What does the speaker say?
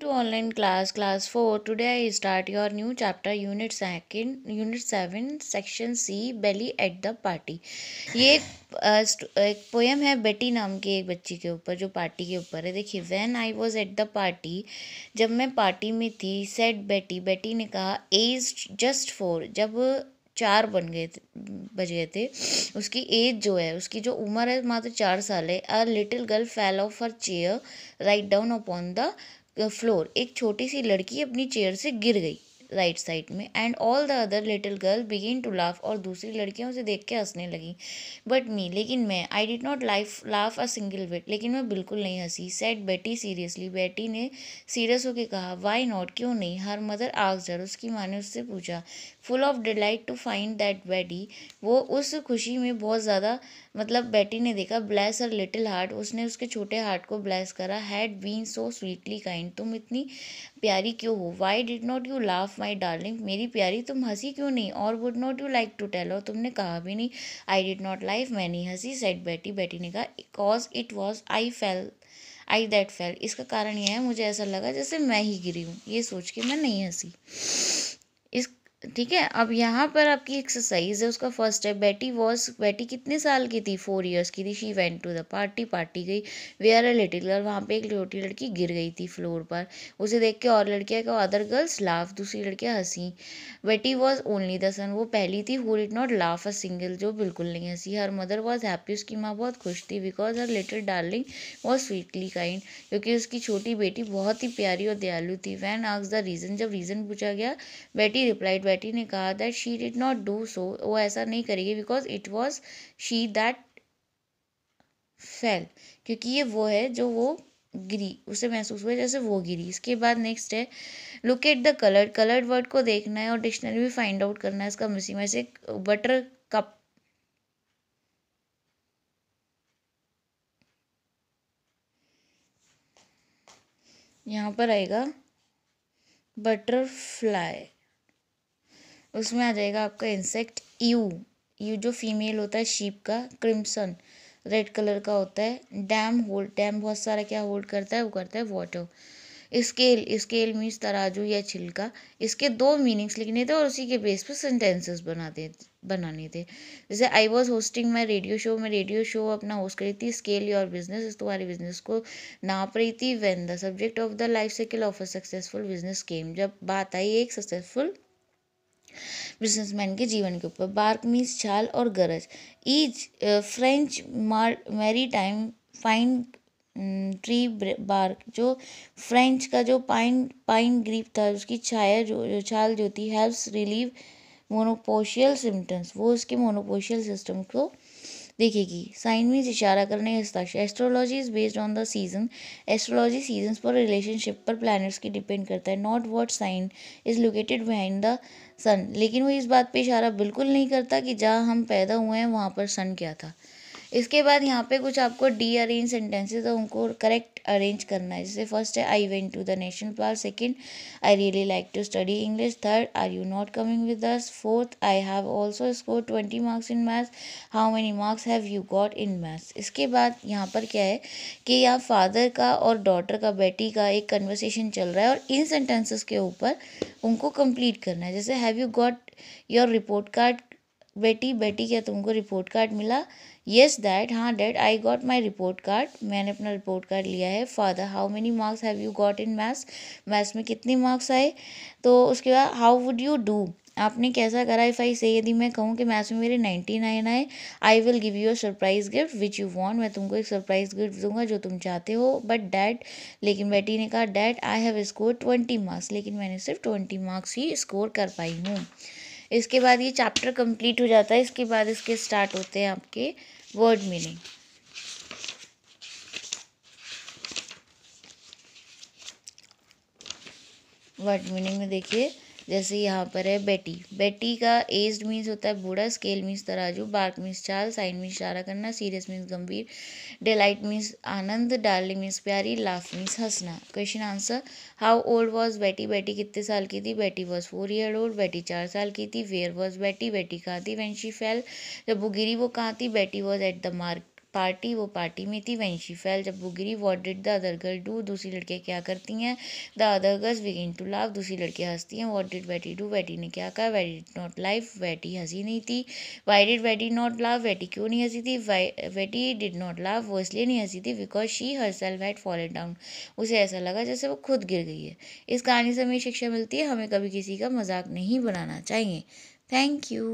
to online class class 4 today i start your new chapter unit second unit 7 section c belly at the party ye ये ek poem hai betty naam ki ek bachchi ke upar jo party ke upar hai देखिए when i was at the party jab main party mein thi said betty betty ne kaha age just 4 jab चार बन गए थे बज गए थे उसकी as जो है उसकी जो उम्र है मात्र चार साल है a little girl fell off her chair right down upon the floor एक छोटी सी लड़की अपनी चेयर से गिर गई राइट साइड में and all the other little girl begin to laugh और दूसरी लड़कियों उसे देख के हंसने लगी बट मी लेकिन मैं I did not life laugh a single bit लेकिन मैं बिल्कुल नहीं हंसी सेट बेटी सीरियसली बेटी ने सीरियस होकर कहा वाई नॉट क्यों नहीं हर मदर आग जर उसकी माँ ने उससे पूछा full of delight to find that Betty वो उस खुशी में बहुत ज़्यादा मतलब बेटी ने देखा ब्लैस अर लिटिल हार्ट उसने उसके छोटे हार्ट को ब्लैस करा had been so sweetly kind तुम इतनी प्यारी क्यों हो why did not you laugh my darling मेरी प्यारी तुम हंसी क्यों नहीं और would not you like to tell और तुमने कहा भी नहीं आई डिड नॉट लाइफ मैं नहीं हंसी सेट बैटी बेटी ने कहा because it was I fell I that fell इसका कारण यह है मुझे ऐसा लगा जैसे मैं ही गिरी हूँ ये सोच के मैं नहीं हंसी इस ठीक है अब यहाँ पर आपकी एक्सरसाइज है उसका फर्स्ट स्टेप बेटी वॉज बेटी कितने साल की थी फोर इयर्स की थी she went to the party party गई वेयर अ लिटिल गर्ल वहाँ पे एक छोटी लड़की गिर गई थी फ्लोर पर उसे देख के और लड़कियाँ को अदर गर्ल्स लाफ दूसरी लड़कियाँ हंसी बेटी वॉज ओनली द सन वो पहली थी who did not laugh a single जो बिल्कुल नहीं हंसी हर मदर वॉज हैप्पी उसकी माँ बहुत खुश थी because her little darling was sweetly kind क्योंकि उसकी छोटी बेटी बहुत ही प्यारी और दयालु थी वैन आग्स द रीज़न जब रीज़न पूछा गया बेटी रिप्लाइड बेटी ने कहा that she did not do so वो ऐसा नहीं करेगी because it was she that fell क्योंकि ये वो है जो वो गिरी उसे महसूस हुआ जैसे वो गिरी इसके बाद नेक्स्ट है look at the colour coloured word को देखना है और डिक्शनरी भी फाइंड आउट करना है इसका मिसिंग वैसे बटर कप यहाँ पर आएगा बटरफ्लाई उसमें आ जाएगा आपका इंसेक्ट यू यू जो फीमेल होता है शीप का क्रिम्सन रेड कलर का होता है डैम होल्ड डैम बहुत सारा क्या होल्ड करता है वो करता है वाटर स्केल स्केल मीन्स तराजू या छिलका इसके दो मीनिंग्स लिखने थे और उसी के बेस पर सेंटेंसेस बना दे बनाने थे जैसे आई वॉज होस्टिंग मैं रेडियो शो मैं रेडियो शो अपना होस्ट करी थी स्केल योर बिजनेस तुम्हारे बिजनेस को नाप रही थी when the subject of the life cycle of a successful business came जब बात आई एक सक्सेसफुल बिजनेसमैन के जीवन के ऊपर बार्क मीन्स छाल और गरज is French maritime pine tree bark जो फ्रेंच का जो पाइन पाइन ग्रीप था उसकी छाया जो, जो छाल जो थी हेल्प्स रिलीव मोनोपोशियल सिम्टम्स वो उसके मोनोपोशियल सिस्टम को देखेगी साइन मीन्स इशारा करने का हस्ताक्षर astrology is based on the season astrology season पर रिलेशनशिप पर प्लैनेट्स की डिपेंड करता है not what sign is located behind the sun लेकिन वो इस बात पे इशारा बिल्कुल नहीं करता कि जहाँ हम पैदा हुए हैं वहाँ पर सन क्या था इसके बाद यहाँ पे कुछ आपको डी अरेंज सेंटेंसेज है उनको करेक्ट अरेंज करना है जैसे फर्स्ट है I went to the national park second I really like to study English third are you not coming with us fourth I have also score twenty marks in maths how many marks have you got in maths इसके बाद यहाँ पर क्या है कि यहाँ father का और डॉटर का बेटी का एक कन्वर्सेशन चल रहा है और इन सेंटेंसेस के ऊपर उनको कंप्लीट करना है जैसे have you got your report card बेटी बेटी क्या तुमको रिपोर्ट कार्ड मिला येस डैड हाँ dad I got my report card मैंने अपना रिपोर्ट कार्ड लिया है father how many marks have you got in maths maths में कितने मार्क्स आए तो उसके बाद हाउ वुड यू डू आपने कैसा करा इफ़ आई से यदि मैं कहूँ कि मैथ्स में मेरे नाइन्टी नाइन आए I will give you a surprise gift which you want मैं तुमको एक सरप्राइज गिफ्ट दूंगा जो तुम चाहते हो बट डैड लेकिन बेटी ने कहा dad I have score twenty marks लेकिन मैंने सिर्फ ट्वेंटी मार्क्स ही स्कोर कर पाई हूँ इसके बाद ये चैप्टर कंप्लीट हो जाता है इसके बाद इसके स्टार्ट होते हैं आपके वर्ड मीनिंग वर्ड मीनिंग में देखिए जैसे यहाँ पर है बेटी बेटी का एज मीन्स होता है बूढ़ा स्केल मीन्स तराजू बार्क मीन्स चाल साइन मीन्स इशारा करना सीरियस मीन्स गंभीर डिलाइट मीन्स आनंद डार्लिंग मीन्स प्यारी लाफ मीन्स हंसना question answer how old was Betty Betty कितने साल की थी Betty was four year old बेटी चार साल की थी वेयर वॉज बेटी बेटी कहाँ थी वैन शी फेल जब वो गिरी वो कहाँ थी Betty was at the mark party वो पार्टी में थी वहीं शी फेल जब वो गिरी what did the other girl do दूसरी लड़कियाँ क्या करती हैं the other girls begin to laugh दूसरी लड़कियाँ हंसती हैं what did Betty do Betty ने क्या कहा Betty did not life Betty हंसी नहीं थी वाई डिड वैटी नॉट लाव वैटी क्यों नहीं हंसी थी वैटी डिड नॉट लाव वो इसलिए नहीं हंसी थी because she herself had fallen down उसे ऐसा लगा जैसे वो खुद गिर गई है इस कहानी से हमें शिक्षा मिलती है हमें कभी किसी का मजाक नहीं बनाना चाहिए थैंक यू